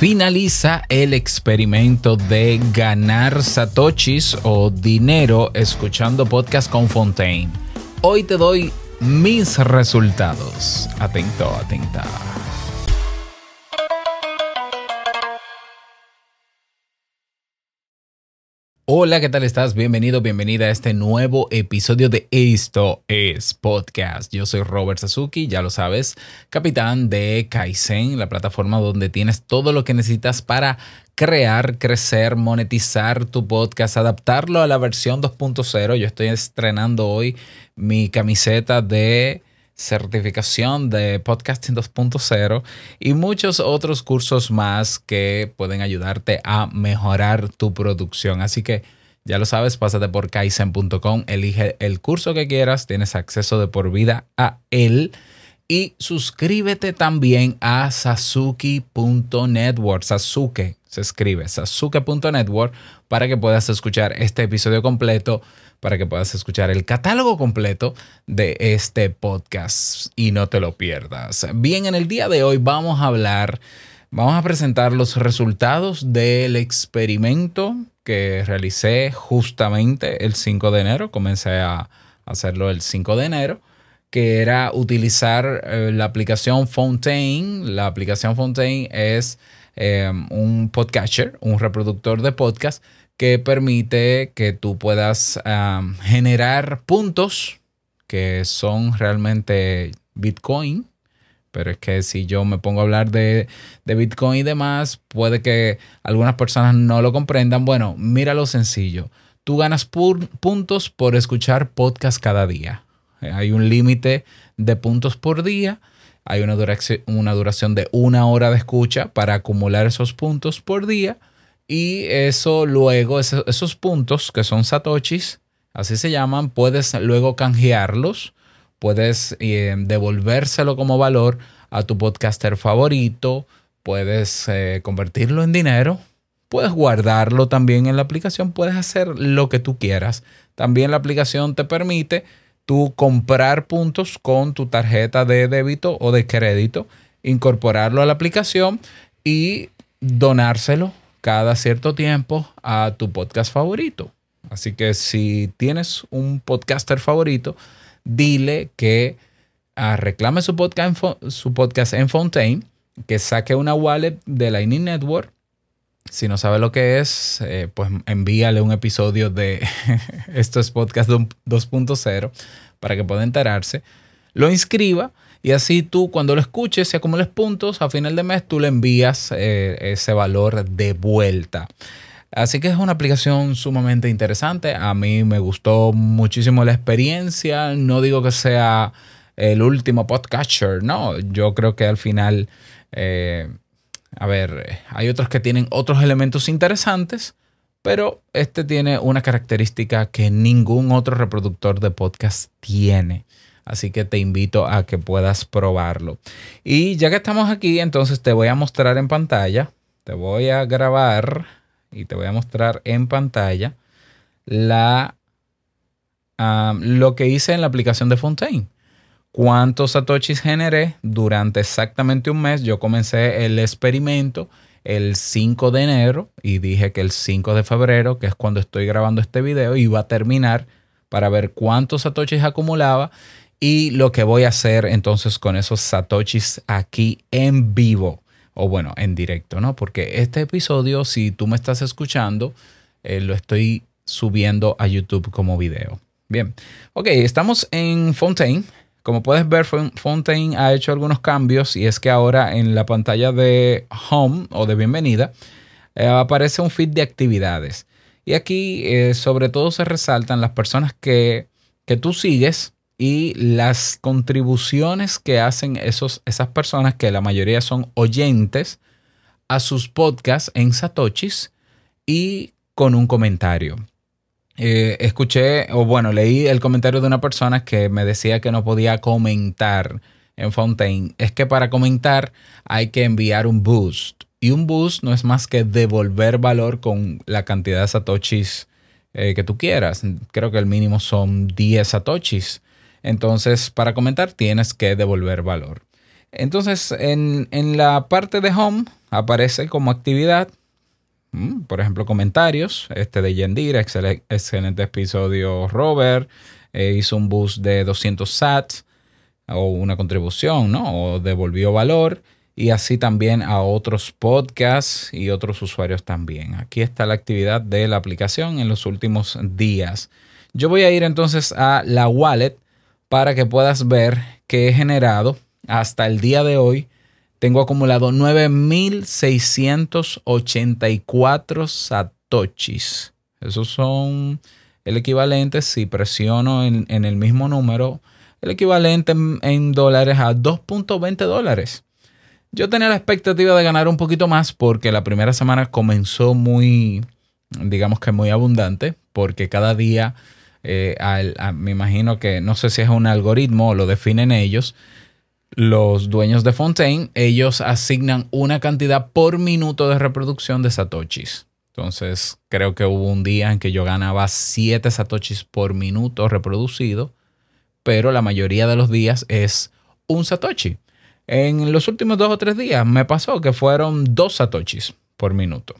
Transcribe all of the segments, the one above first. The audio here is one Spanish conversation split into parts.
finaliza el experimento de ganar satoshis o dinero escuchando podcast con Fontaine. Hoy te doy mis resultados. Atento, atenta. Hola, ¿qué tal estás? Bienvenido, bienvenida a este nuevo episodio de Esto es Podcast. Yo soy Robert Sasuki, ya lo sabes, capitán de Kaizen, la plataforma donde tienes todo lo que necesitas para crear, crecer, monetizar tu podcast, adaptarlo a la versión 2.0. Yo estoy estrenando hoy mi camiseta de certificación de podcasting 2.0 y muchos otros cursos más que pueden ayudarte a mejorar tu producción. Así que ya lo sabes, pásate por kaizen.com, elige el curso que quieras, tienes acceso de por vida a él. Y suscríbete también a Sasuke.network, Sasuke se escribe sasuke.network para que puedas escuchar este episodio completo, para que puedas escuchar el catálogo completo de este podcast y no te lo pierdas. Bien, en el día de hoy vamos a hablar, vamos a presentar los resultados del experimento que realicé justamente el 5 de enero. Comencé a hacerlo el 5 de enero que era utilizar eh, la aplicación Fontaine. La aplicación Fontaine es eh, un podcaster, un reproductor de podcast que permite que tú puedas generar puntos que son realmente Bitcoin. Pero es que si yo me pongo a hablar de, Bitcoin y demás, puede que algunas personas no lo comprendan. Bueno, mira lo sencillo. Tú ganas puntos por escuchar podcast cada día. Hay un límite de puntos por día. Hay una duración, una duración de una hora de escucha para acumular esos puntos por día. Y eso luego, esos, puntos que son satoshis, así se llaman, puedes luego canjearlos, puedes eh, devolvérselo como valor a tu podcaster favorito, puedes eh, convertirlo en dinero, puedes guardarlo también en la aplicación, puedes hacer lo que tú quieras. También la aplicación te permite tú comprar puntos con tu tarjeta de débito o de crédito, incorporarlo a la aplicación y donárselo cada cierto tiempo a tu podcast favorito. Así que si tienes un podcaster favorito, dile que ah, reclame su podcast, en, su podcast en Fontaine, que saque una wallet de Lightning Network si no sabe lo que es, eh, pues envíale un episodio de Esto es Podcast 2.0 para que pueda enterarse. Lo inscriba y así tú cuando lo escuches, y acumules puntos, a final de mes tú le envías eh, ese valor de vuelta. Así que es una aplicación sumamente interesante. A mí me gustó muchísimo la experiencia. No digo que sea el último podcaster. no. Yo creo que al final... Eh, a ver, eh, hay otros que tienen otros elementos interesantes, pero este tiene una característica que ningún otro reproductor de podcast tiene. Así que te invito a que puedas probarlo. Y ya que estamos aquí, entonces te voy a mostrar en pantalla, te voy a grabar y te voy a mostrar en pantalla lo que hice en la aplicación de Fontaine cuántos satoshis generé durante exactamente un mes. Yo comencé el experimento el 5 de enero y dije que el 5 de febrero, que es cuando estoy grabando este video, iba a terminar para ver cuántos satoshis acumulaba y lo que voy a hacer entonces con esos satoshis aquí en vivo o bueno, en directo, ¿no? Porque este episodio, si tú me estás escuchando, eh, lo estoy subiendo a YouTube como video. Bien, ok, estamos en Fontaine, como puedes ver, Fontaine ha hecho algunos cambios y es que ahora en la pantalla de Home o de Bienvenida eh, aparece un feed de actividades. Y aquí eh, sobre todo se resaltan las personas que, que tú sigues y las contribuciones que hacen esos, esas personas, que la mayoría son oyentes, a sus podcasts en Satoshis y con un comentario. Eh, escuché, o bueno, leí el comentario de una persona que me decía que no podía comentar en fountain Es que para comentar hay que enviar un boost. Y un boost no es más que devolver valor con la cantidad de satoshis eh, que tú quieras. Creo que el mínimo son 10 satoshis. Entonces, para comentar tienes que devolver valor. Entonces, en, en la parte de home aparece como actividad Mm, por ejemplo, comentarios este, de Yendira, excelente, episodio Robert, eh, hizo un boost de 200 sats o una contribución, ¿no? O devolvió valor y así también a otros podcasts y otros usuarios también. Aquí está la actividad de la aplicación en los últimos días. Yo voy a ir entonces a la wallet para que puedas ver que he generado hasta el día de hoy tengo acumulado 9.684 satoshis. Esos son el equivalente, si presiono en, el mismo número, el equivalente en, dólares a 2.20 dólares. Yo tenía la expectativa de ganar un poquito más porque la primera semana comenzó muy, digamos que muy abundante, porque cada día, eh, me imagino que no sé si es un algoritmo o lo definen ellos, los dueños de Fontaine, ellos asignan una cantidad por minuto de reproducción de satoshis. Entonces, creo que hubo un día en que yo ganaba 7 satoshis por minuto reproducido, pero la mayoría de los días es un satoshi. En los últimos dos o tres días me pasó que fueron dos satoshis por minuto.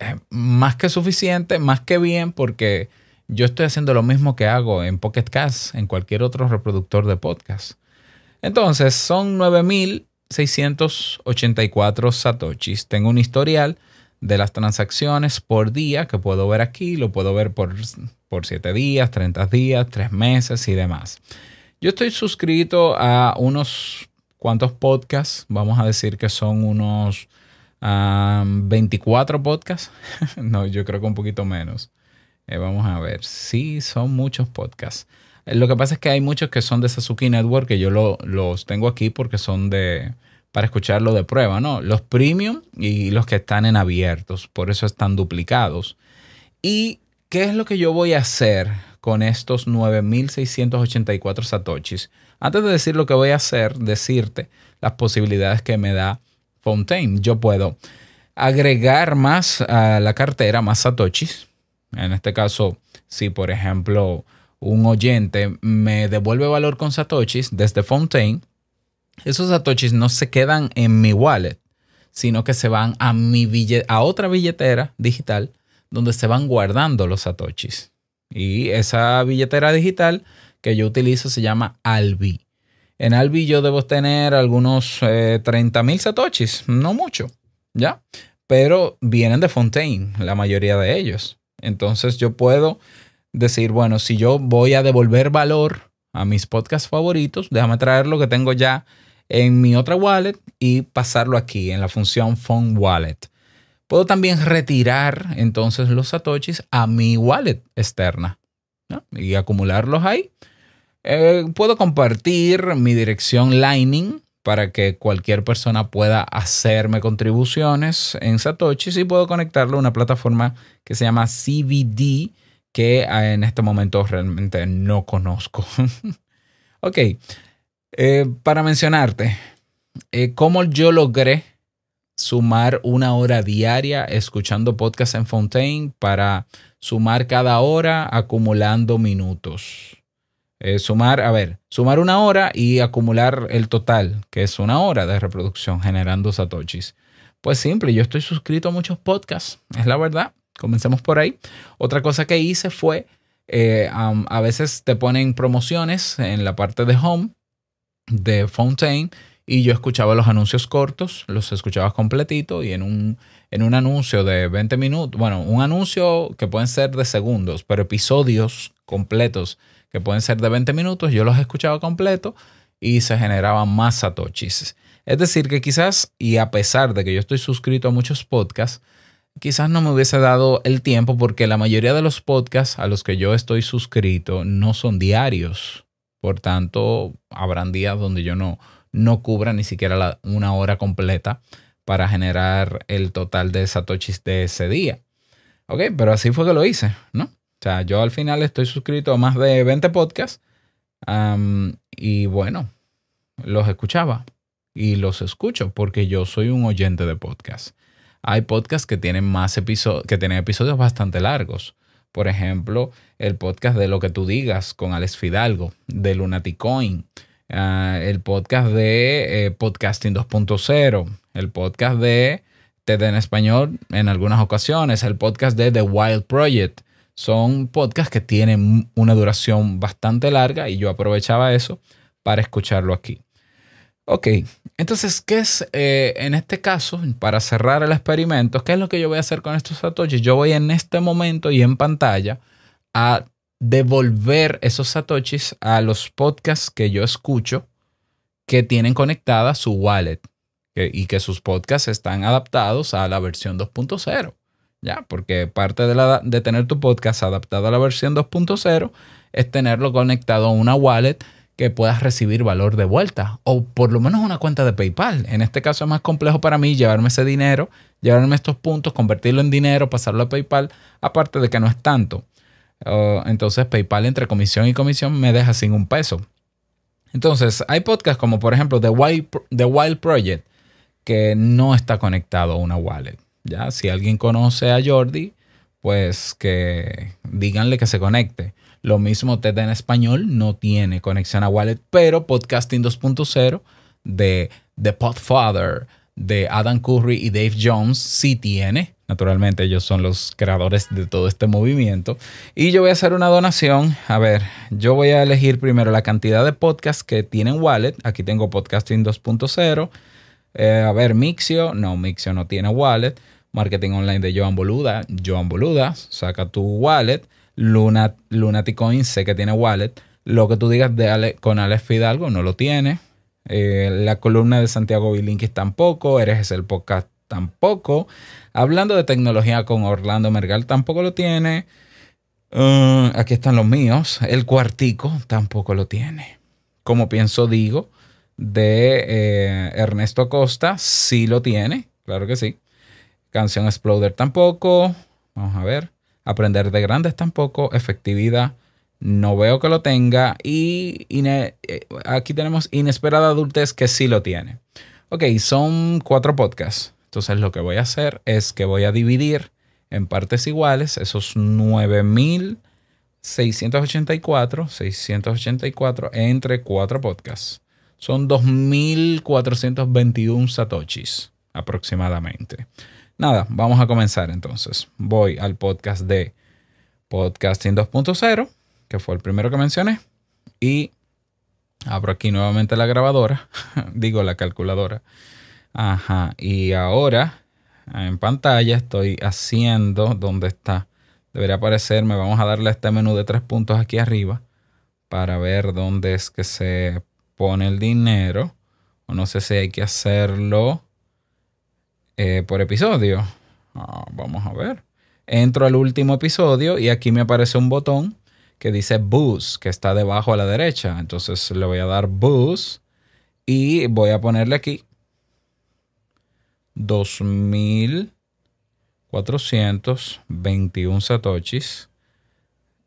Eh, más que suficiente, más que bien, porque yo estoy haciendo lo mismo que hago en Pocket Cast, en cualquier otro reproductor de podcast entonces, son 9.684 satoshis. Tengo un historial de las transacciones por día que puedo ver aquí. Lo puedo ver por, por días, 30 días, 3 meses y demás. Yo estoy suscrito a unos cuantos podcasts. Vamos a decir que son unos 24 podcasts. no, yo creo que un poquito menos. Eh, vamos a ver. Sí, son muchos podcasts. Lo que pasa es que hay muchos que son de Sasuki Network, que yo los tengo aquí porque son de para escucharlo de prueba, ¿no? Los premium y los que están en abiertos, por eso están duplicados. ¿Y qué es lo que yo voy a hacer con estos 9.684 satoshis? Antes de decir lo que voy a hacer, decirte las posibilidades que me da Fontaine. Yo puedo agregar más a la cartera, más satoshis. En este caso, si por ejemplo un oyente me devuelve valor con satoshis desde Fontaine, esos satoshis no se quedan en mi wallet, sino que se van a, otra billetera digital donde se van guardando los satoshis. Y esa billetera digital que yo utilizo se llama Albi. En Albi yo debo tener algunos 30.000 eh, satoshis, no mucho, ¿ya? Pero vienen de Fontaine, la mayoría de ellos. Entonces yo puedo decir, bueno, si yo voy a devolver valor a mis podcasts favoritos, déjame traer lo que tengo ya en mi otra wallet y pasarlo aquí en la función Phone Wallet. Puedo también retirar entonces los satoshis a mi wallet externa y acumularlos ahí. Eh, puedo compartir mi dirección Lightning para que cualquier persona pueda hacerme contribuciones en satoshis y puedo conectarlo a una plataforma que se llama CBD que ah, en este momento realmente no conozco. ok, eh, para mencionarte, eh, ¿cómo yo logré sumar una hora diaria escuchando podcast en Fontaine para sumar cada hora acumulando minutos? Eh, sumar, a ver, sumar una hora y acumular el total, que es una hora de reproducción generando satoshis. Pues simple, yo estoy suscrito a muchos podcasts, es la verdad. Comencemos por ahí. Otra cosa que hice fue, eh, a veces te ponen promociones en la parte de home de Fontaine y yo escuchaba los anuncios cortos, los escuchaba completito y en un, en un anuncio de 20 minutos, bueno, un anuncio que pueden ser de segundos, pero episodios completos que pueden ser de 20 minutos, yo los escuchaba completo y se generaban más satoshis. Es decir, que quizás, y a pesar de que yo estoy suscrito a muchos podcasts, quizás no me hubiese dado el tiempo porque la mayoría de los podcasts a los que yo estoy suscrito no son diarios. Por tanto, habrán días donde yo no, no cubra ni siquiera una hora completa para generar el total de satoshis de ese día. Ok, pero así fue que lo hice, ¿no? O sea, yo al final estoy suscrito a más de 20 podcasts y bueno, los escuchaba y los escucho porque yo soy un oyente de podcasts hay podcasts que tienen más episodios, que tienen episodios bastante largos. Por ejemplo, el podcast de Lo que tú digas con Alex Fidalgo, de Lunaticoin, ah, el podcast de eh, Podcasting 2.0, el podcast de TED en español en algunas ocasiones, el podcast de The Wild Project. Son podcasts que tienen una duración bastante larga y yo aprovechaba eso para escucharlo aquí. Ok, entonces, ¿qué es eh, en este caso, para cerrar el experimento, qué es lo que yo voy a hacer con estos satoshis? Yo voy en este momento y en pantalla a devolver esos satoshis a los podcasts que yo escucho que tienen conectada su wallet y que sus podcasts están adaptados a la versión 2.0. Ya, porque parte de, la, de tener tu podcast adaptado a la versión 2.0 es tenerlo conectado a una wallet que puedas recibir valor de vuelta o por lo menos una cuenta de PayPal. En este caso es más complejo para mí llevarme ese dinero, llevarme estos puntos, convertirlo en dinero, pasarlo a PayPal, aparte de que no es tanto. Oh, entonces PayPal entre comisión y comisión me deja sin un peso. Entonces hay podcasts como por ejemplo The Wild, The Wild Project que no está conectado a una wallet. ¿ya? Si alguien conoce a Jordi, pues que díganle que se conecte. Lo mismo TED en español no tiene conexión a Wallet, pero Podcasting 2.0 de The Podfather, de Adam Curry y Dave Jones sí tiene. Naturalmente ellos son los creadores de todo este movimiento. Y yo voy a hacer una donación. A ver, yo voy a elegir primero la cantidad de podcasts que tienen Wallet. Aquí tengo Podcasting 2.0. Eh, a ver, Mixio. No, Mixio no tiene Wallet. Marketing Online de Joan Boluda. Joan Boluda, saca tu Wallet. Luna, Lunaticoin, sé que tiene wallet. Lo que tú digas de con Alex Fidalgo no lo tiene. Eh, la columna de Santiago Bilinkis tampoco. Eres el podcast tampoco. Hablando de tecnología con Orlando Mergal tampoco lo tiene. Uh, aquí están los míos. El cuartico tampoco lo tiene. Como pienso, digo, de eh, Ernesto Acosta sí lo tiene. Claro que sí. Canción Exploder tampoco. Vamos a ver. Aprender de grandes tampoco, efectividad, no veo que lo tenga y eh, aquí tenemos inesperada adultez que sí lo tiene. Ok, son cuatro podcasts. Entonces lo que voy a hacer es que voy a dividir en partes iguales esos 9.684, 684 entre cuatro podcasts. Son 2.421 satoshis aproximadamente. Nada, vamos a comenzar entonces. Voy al podcast de Podcasting 2.0, que fue el primero que mencioné, y abro aquí nuevamente la grabadora, digo la calculadora. Ajá, y ahora en pantalla estoy haciendo donde está. Debería aparecerme, vamos a darle a este menú de tres puntos aquí arriba para ver dónde es que se pone el dinero. O no sé si hay que hacerlo eh, por episodio. Ah, vamos a ver. Entro al último episodio y aquí me aparece un botón que dice Boost, que está debajo a la derecha. Entonces le voy a dar Boost y voy a ponerle aquí 2421 satoshis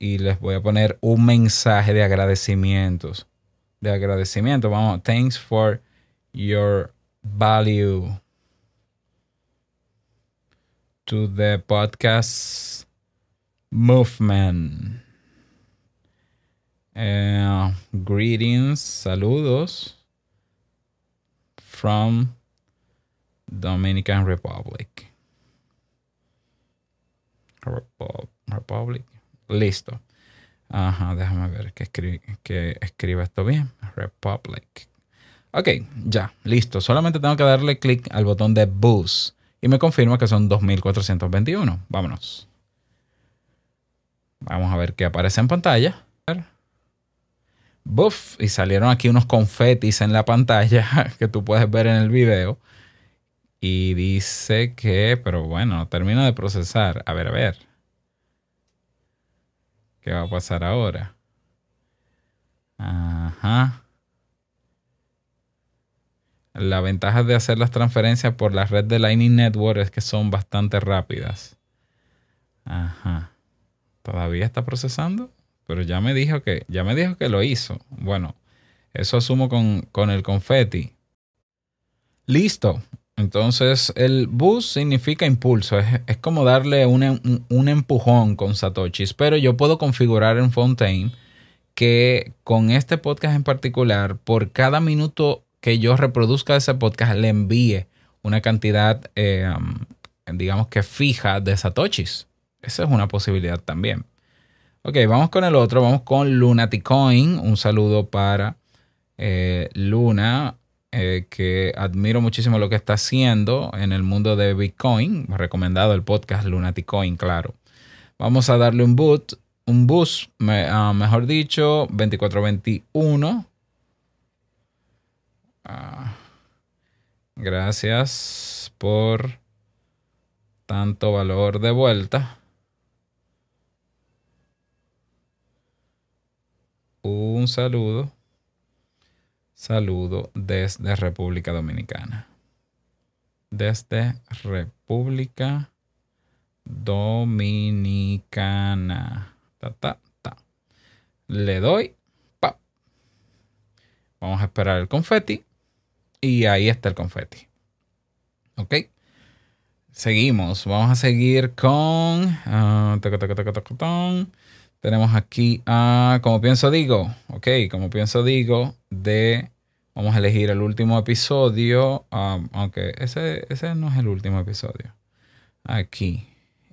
y les voy a poner un mensaje de agradecimientos. De agradecimiento, vamos, thanks for your value to the podcast movement. Eh, greetings, saludos from Dominican Republic. Republic. Listo. Ajá, déjame ver que, que escriba esto bien. Republic. Ok, ya, listo. Solamente tengo que darle clic al botón de Boost y me confirma que son 2421. Vámonos. Vamos a ver qué aparece en pantalla. Buf, y salieron aquí unos confetis en la pantalla que tú puedes ver en el video. Y dice que, pero bueno, termino termina de procesar. A ver, a ver. ¿Qué va a pasar ahora? Ajá la ventaja de hacer las transferencias por la red de Lightning Network es que son bastante rápidas. Ajá. Todavía está procesando, pero ya me dijo que, ya me dijo que lo hizo. Bueno, eso asumo con, el confeti. Listo. Entonces, el boost significa impulso, es, como darle un, empujón con Satoshis, pero yo puedo configurar en Fontaine que con este podcast en particular, por cada minuto que yo reproduzca ese podcast le envíe una cantidad, eh, digamos que fija de satoshis. Esa es una posibilidad también. Ok, vamos con el otro, vamos con Lunaticoin. Un saludo para eh, Luna, eh, que admiro muchísimo lo que está haciendo en el mundo de Bitcoin. Recomendado el podcast Lunaticoin, claro. Vamos a darle un boot, un bus ah, mejor dicho, 2421 Ah, gracias por tanto valor de vuelta. Un saludo. Saludo desde República Dominicana. Desde República Dominicana. Ta, ta, ta. Le doy. Vamos a esperar el confeti. Y ahí está el confeti. ¿Ok? Seguimos. Vamos a seguir con... Ah, Tenemos aquí a... como pienso digo. Ok, como pienso digo de... Vamos a elegir el último episodio. aunque ah, ese, no es el último episodio. Aquí.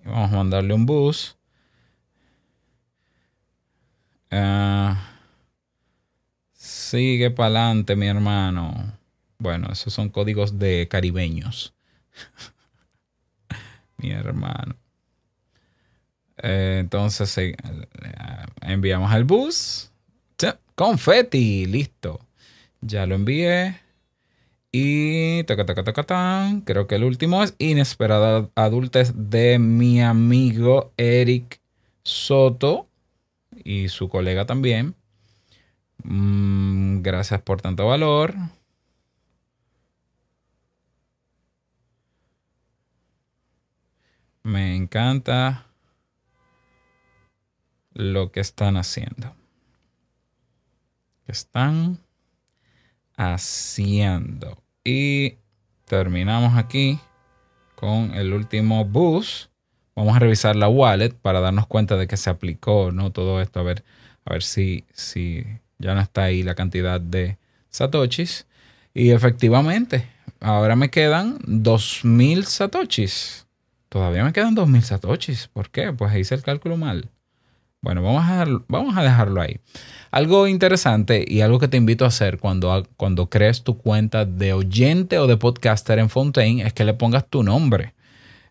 Vamos a mandarle un bus. Ah, sigue para adelante, mi hermano. Bueno, esos son códigos de caribeños. Mi hermano. Eh, entonces eh, eh, enviamos al bus. Confeti, listo. Ya lo envié. Y creo que el último es Inesperada Adultes de mi amigo Eric Soto y su colega también. Mm, gracias por tanto valor. Me encanta lo que están haciendo. Que están haciendo. Y terminamos aquí con el último bus. Vamos a revisar la wallet para darnos cuenta de que se aplicó no todo esto. A ver, a ver si, si ya no está ahí la cantidad de satoshis. Y efectivamente, ahora me quedan 2.000 satoshis. Todavía me quedan 2.000 satoshis. ¿Por qué? Pues hice el cálculo mal. Bueno, vamos a, dejarlo, vamos a dejarlo ahí. Algo interesante y algo que te invito a hacer cuando, cuando crees tu cuenta de oyente o de podcaster en Fontaine es que le pongas tu nombre.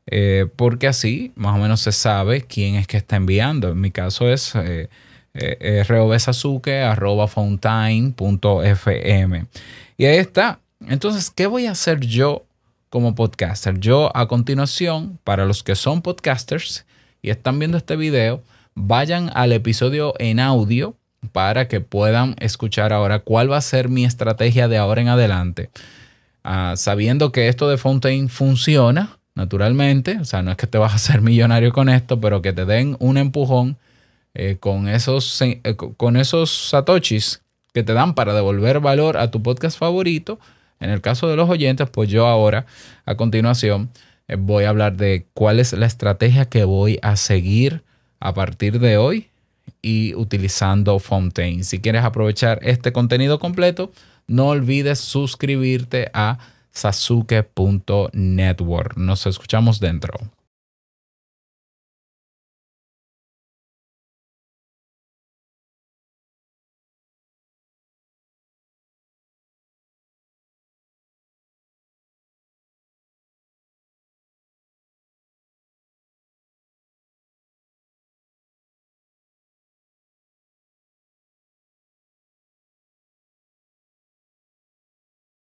Eh, porque así más o menos se sabe quién es que está enviando. En mi caso es eh, eh, eh Y ahí está. Entonces, ¿qué voy a hacer yo como podcaster. Yo a continuación, para los que son podcasters y están viendo este video, vayan al episodio en audio para que puedan escuchar ahora cuál va a ser mi estrategia de ahora en adelante. Ah, sabiendo que esto de Fontaine funciona naturalmente, o sea, no es que te vas a hacer millonario con esto, pero que te den un empujón eh, con, esos, eh, con esos satoshis que te dan para devolver valor a tu podcast favorito en el caso de los oyentes, pues yo ahora, a continuación, eh, voy a hablar de cuál es la estrategia que voy a seguir a partir de hoy y utilizando Fontaine. Si quieres aprovechar este contenido completo, no olvides suscribirte a sasuke.network. Nos escuchamos dentro.